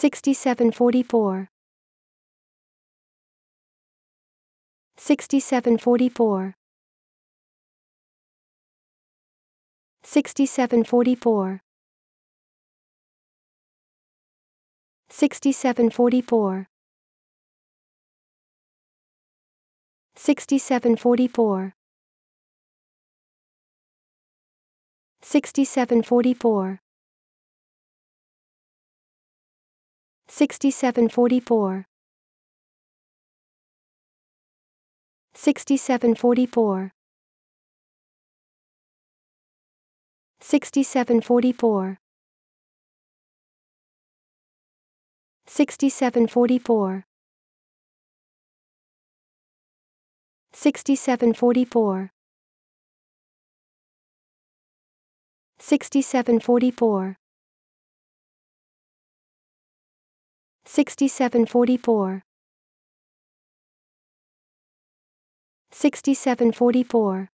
6744 6744 6744 6744 6744 6744 6744 6744 6744 6744 6744 6744 6744 6744